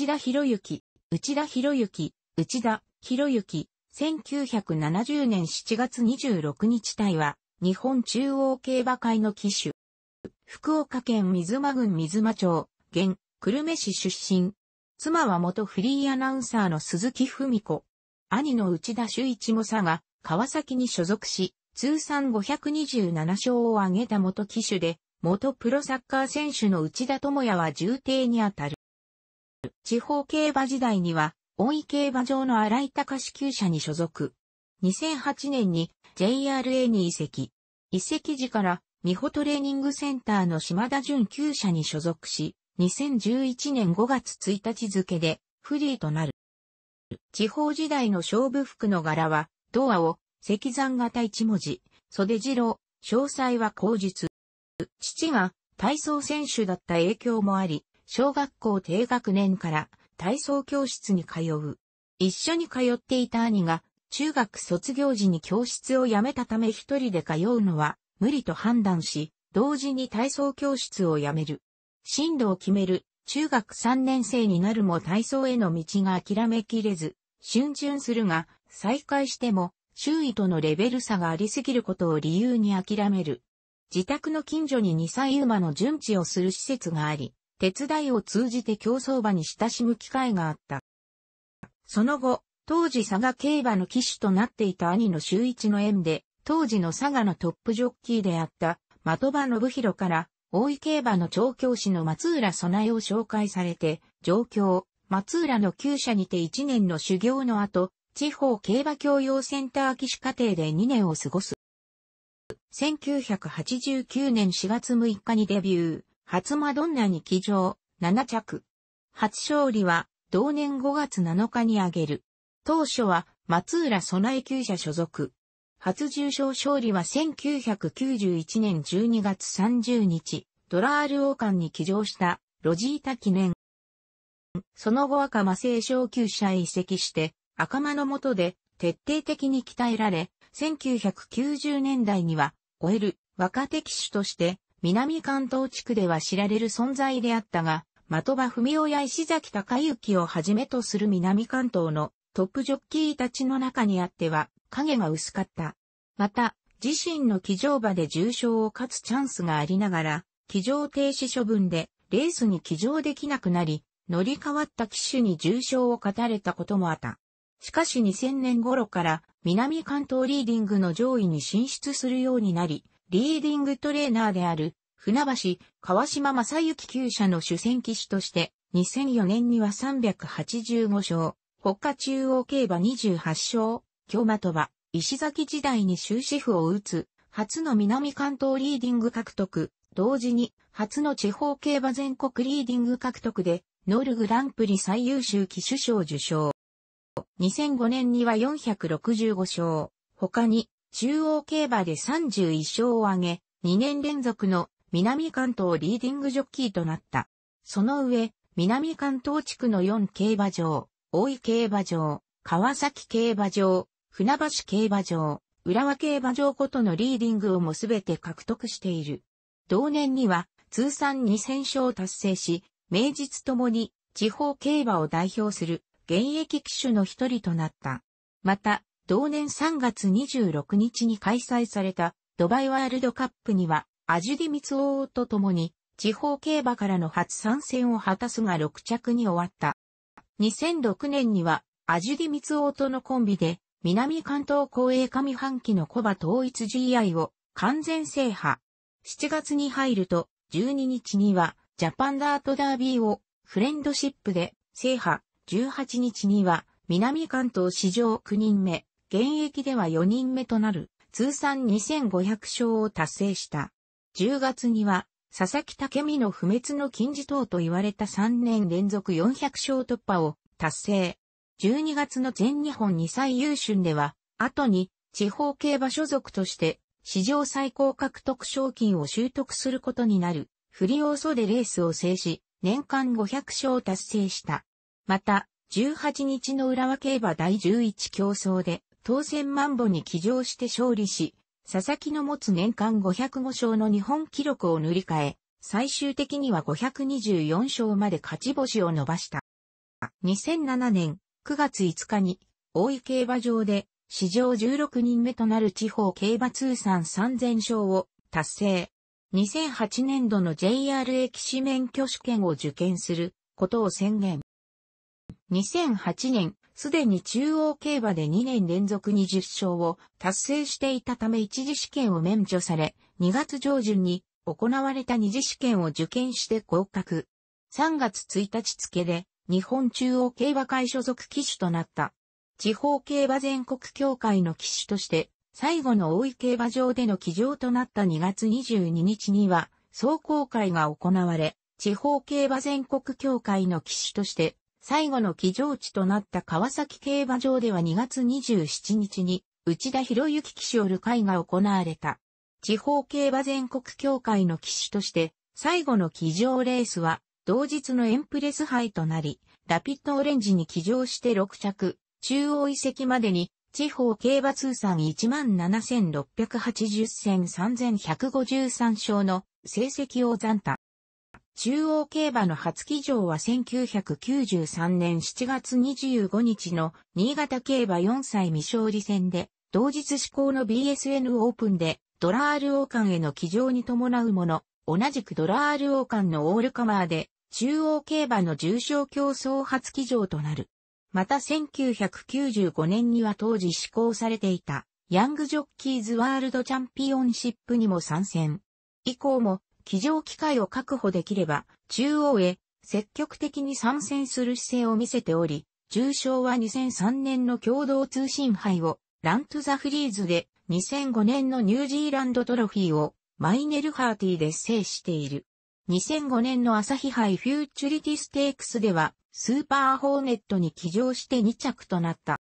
内田博之、内田博之、内田博之、1970年7月26日隊は、日本中央競馬会の騎手。福岡県水間郡水間町、現、久留米市出身。妻は元フリーアナウンサーの鈴木文子。兄の内田修一も佐が、川崎に所属し、通算527勝を挙げた元騎手で、元プロサッカー選手の内田智也は重帝にあたる。地方競馬時代には、大井競馬場の荒井隆厩舎に所属。2008年に JRA に移籍。移籍時から、美保トレーニングセンターの島田淳厩舎に所属し、2011年5月1日付で、フリーとなる。地方時代の勝負服の柄は、ドアを、石山型一文字、袖郎、詳細は口述。父が体操選手だった影響もあり、小学校低学年から体操教室に通う。一緒に通っていた兄が中学卒業時に教室を辞めたため一人で通うのは無理と判断し、同時に体操教室を辞める。進路を決める中学3年生になるも体操への道が諦めきれず、春春するが、再開しても、周囲とのレベル差がありすぎることを理由に諦める。自宅の近所に2歳馬の順地をする施設があり、手伝いを通じて競走馬に親しむ機会があった。その後、当時佐賀競馬の騎手となっていた兄の周一の縁で、当時の佐賀のトップジョッキーであった的場信弘から大井競馬の調教師の松浦備えを紹介されて、上京、松浦の厩舎にて1年の修行の後、地方競馬教養センター騎手課程で2年を過ごす。1989年4月6日にデビュー。初マドンナに騎乗、7着。初勝利は、同年5月7日に挙げる。当初は、松浦備え厩舎所属。初重賞勝利は1991年12月30日、ドラール王冠に騎乗したロジータ記念。その後赤間製賞級者へ移籍して、赤間の下で徹底的に鍛えられ、1990年代には、超える若手騎手として南関東地区では知られる存在であったが、的場文雄や石崎隆之をはじめとする南関東のトップジョッキーたちの中にあっては影が薄かった。また、自身の騎乗馬で重傷を勝つチャンスがありながら、騎乗停止処分でレースに騎乗できなくなり、乗り換わった騎手に重傷を勝たれたこともあった。しかし2000年頃から南関東リーディングの上位に進出するようになり、リーディングトレーナーである、船橋、川島正幸旧者の主戦騎手として、2004年には385勝、国家中央競馬28勝、京とは、石崎時代に終止符を打つ、初の南関東リーディング獲得、同時に、初の地方競馬全国リーディング獲得で、ノルグランプリ最優秀騎手賞受賞。2005年には465勝。他に、中央競馬で31勝を挙げ、2年連続の南関東リーディングジョッキーとなった。その上、南関東地区の4競馬場、大井競馬場、川崎競馬場、船橋競馬場、浦和競馬場ごとのリーディングをもすべて獲得している。同年には通算2000勝を達成し、名実ともに地方競馬を代表する現役騎手の一人となった。また、同年3月26日に開催されたドバイワールドカップには、アジュディ・ミツオと共に、地方競馬からの初参戦を果たすが6着に終わった。2006年には、アジュディ・ミツオとのコンビで、南関東公営上半期のコバ統一 GI を完全制覇。7月に入ると、12日には、ジャパンダートダービーをフレンドシップで制覇。18日には、南関東史上9人目、現役では4人目となる通算2500勝を達成した。10月には、佐々木武美の不滅の金字塔と言われた3年連続400勝突破を達成。12月の全日本2歳優春では、後に地方競馬所属として史上最高獲得賞金を習得することになるフリオーソでレースを制し、年間500勝を達成した。また、18日の浦和競馬第11競争で、当選万歩に起乗して勝利し、佐々木の持つ年間505勝の日本記録を塗り替え、最終的には524勝まで勝ち星を伸ばした。2007年9月5日に、大井競馬場で、史上16人目となる地方競馬通算3000勝を達成。2008年度の JRA 騎士免許試験を受験することを宣言。2008年すでに中央競馬で2年連続20勝を達成していたため一次試験を免除され、2月上旬に行われた二次試験を受験して合格。3月1日付で日本中央競馬会所属騎手となった。地方競馬全国協会の騎手として最後の大井競馬場での騎乗となった2月22日には、総公会が行われ、地方競馬全国協会の騎手として最後の騎乗地となった川崎競馬場では2月27日に、内田博之騎手をる会が行われた。地方競馬全国協会の騎手として、最後の騎乗レースは、同日のエンプレス杯となり、ラピットオレンジに騎乗して6着、中央遺跡までに、地方競馬通算17,680戦3153勝の成績を残った。中央競馬の初騎乗は1993年7月25日の新潟競馬4歳未勝利戦で、同日志行の BSN オープンで、ドラール王冠への騎乗に伴うもの、同じくドラール王冠のオールカマーで、中央競馬の重賞競争初騎乗となる。また1995年には当時施行されていた、ヤングジョッキーズワールドチャンピオンシップにも参戦。以降も、騎乗機会を確保できれば、中央へ積極的に参戦する姿勢を見せており、重賞は2003年の共同通信杯をラントザフリーズで2005年のニュージーランドトロフィーをマイネルハーティーで制している。2005年の朝日杯フューチュリティステークスではスーパーホーネットに騎乗して2着となった。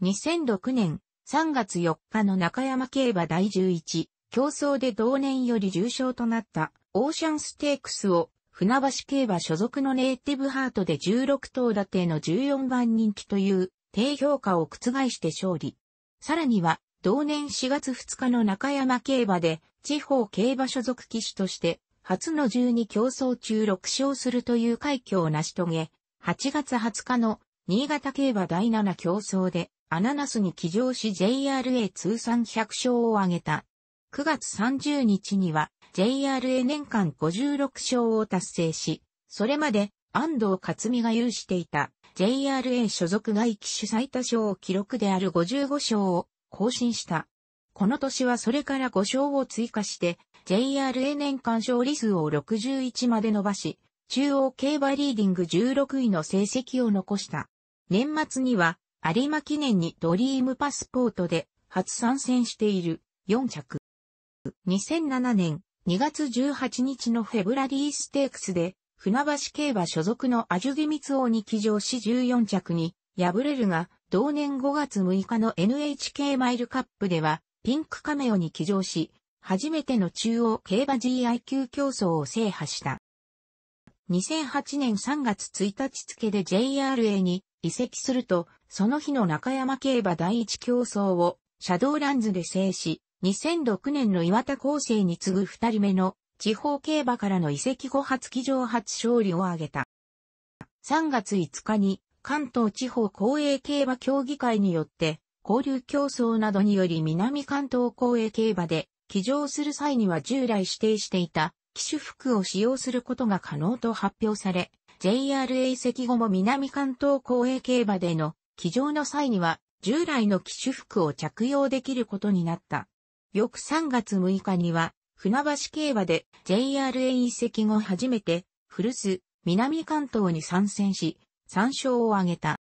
2006年3月4日の中山競馬第11競争で同年より重賞となったオーシャンステークスを船橋競馬所属のネイティブハートで16頭立ての14番人気という低評価を覆して勝利。さらには同年4月2日の中山競馬で地方競馬所属騎手として初の12競争中6勝するという快挙を成し遂げ、8月20日の新潟競馬第7競争でアナナスに騎乗し JRA 通算100勝を挙げた9月30日には JRA 年間56勝を達成し、それまで安藤勝美が有していた JRA 所属外機種最多勝記録である55勝を更新した。この年はそれから5勝を追加して JRA 年間勝利数を61まで伸ばし、中央競馬リーディング16位の成績を残した。年末には有馬記念にドリームパスポートで初参戦している4着。2007年2月18日のフェブラリーステークスで、船橋競馬所属のアジュデミツオに騎乗し14着に敗れるが、同年5月6日の NHK マイルカップでは、ピンクカメオに騎乗し、初めての中央競馬 GI q 競争を制覇した。2008年3月1日付で JRA に移籍すると、その日の中山競馬第一競争をシャドーランズで制し、2006年の岩田厚生に次ぐ二人目の地方競馬からの移籍後初騎乗初勝利を挙げた。3月5日に関東地方公営競馬協議会によって交流競争などにより南関東公営競馬で騎乗する際には従来指定していた機種服を使用することが可能と発表され、JRA 移籍後も南関東公営競馬での騎乗の際には従来の機種服を着用できることになった。翌3月6日には、船橋競馬で JRA 移籍後初めて、古巣、南関東に参戦し、参勝を挙げた。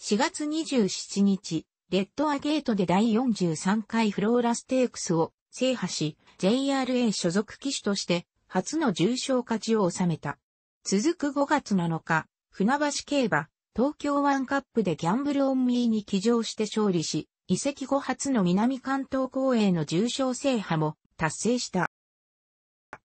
4月27日、レッドアゲートで第43回フローラステークスを制覇し、JRA 所属騎手として初の重賞勝ちを収めた。続く5月7日、船橋競馬、東京ワンカップでギャンブルオンミーに騎乗して勝利し、移籍後初の南関東公営の重賞制覇も達成した。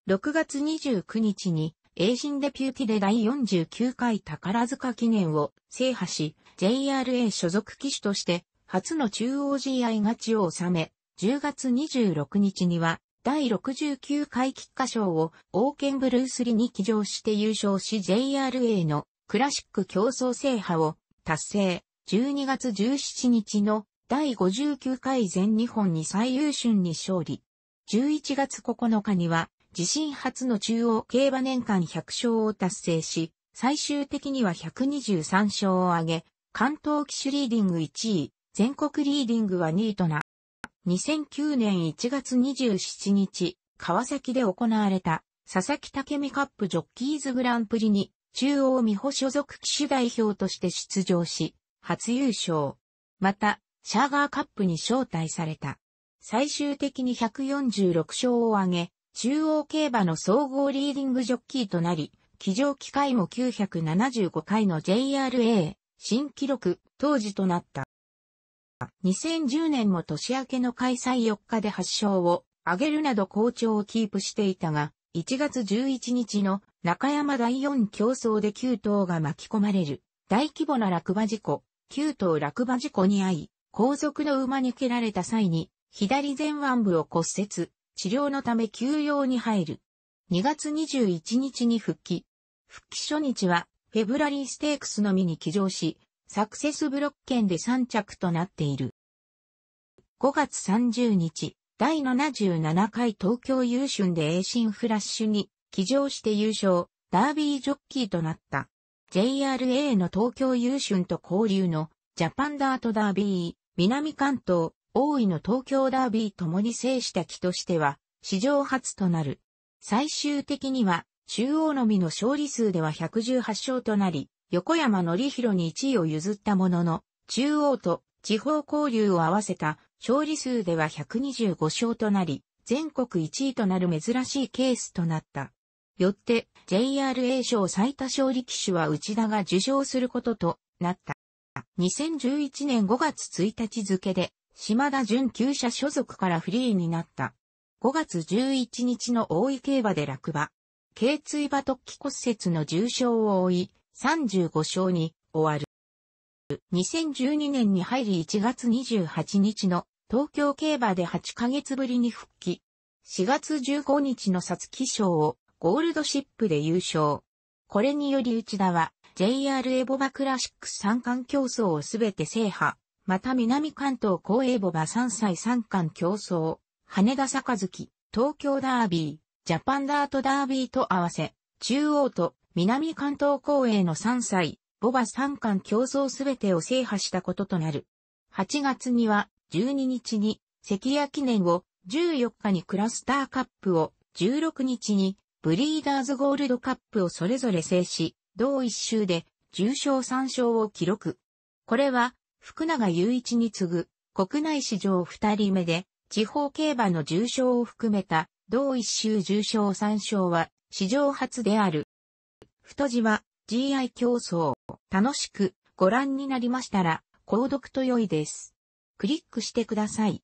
6月29日に、英人デピューティで第49回宝塚記念を制覇し、JRA 所属騎手として初の中央 GI 勝ちを収め、10月26日には第69回菊花賞を王権ブルースリに騎乗して優勝し JRA のクラシック競争制覇を達成。12月17日の第59回全日本に最優秀に勝利。11月9日には、自身初の中央競馬年間100勝を達成し、最終的には123勝を挙げ、関東騎手リーディング1位、全国リーディングは2位とな。2009年1月27日、川崎で行われた、佐々木武美カップジョッキーズグランプリに、中央美穂所属騎手代表として出場し、初優勝。また、シャーガーカップに招待された。最終的に146勝を挙げ、中央競馬の総合リーディングジョッキーとなり、騎乗機会も975回の JRA 新記録当時となった。2010年も年明けの開催4日で8勝を挙げるなど好調をキープしていたが、1月11日の中山第4競争で9頭が巻き込まれる大規模な落馬事故、9頭落馬事故に遭い、後続の馬に蹴られた際に、左前腕部を骨折、治療のため休養に入る。2月21日に復帰。復帰初日は、フェブラリーステークスのみに騎乗し、サクセスブロック圏で3着となっている。5月30日、第77回東京優春で栄進フラッシュに、騎乗して優勝、ダービージョッキーとなった。JRA の東京優春と交流のジャパンダートダービー。南関東、大井の東京ダービーともに制した木としては、史上初となる。最終的には、中央のみの勝利数では118勝となり、横山則弘に1位を譲ったものの、中央と地方交流を合わせた勝利数では125勝となり、全国1位となる珍しいケースとなった。よって、JRA 賞最多勝利騎手は内田が受賞することとなった。2011年5月1日付で、島田準厩舎所属からフリーになった。5月11日の大井競馬で落馬。頸椎馬突起骨折の重傷を負い、35勝に終わる。2012年に入り1月28日の東京競馬で8ヶ月ぶりに復帰。4月15日の皐月賞をゴールドシップで優勝。これにより内田は JR エボバクラシック三冠競争をすべて制覇、また南関東高エボバ3歳三冠競争、羽田坂月、東京ダービー、ジャパンダートダービーと合わせ、中央と南関東公営の3歳、ボバ三冠競争すべてを制覇したこととなる。8月には12日に関谷記念を、14日にクラスターカップを、16日にブリーダーズゴールドカップをそれぞれ制し、同一周で重賞3勝を記録。これは、福永雄一に次ぐ、国内史上2人目で、地方競馬の重賞を含めた、同一周重賞3勝は、史上初である。太字は、GI 競争、楽しくご覧になりましたら、購読と良いです。クリックしてください。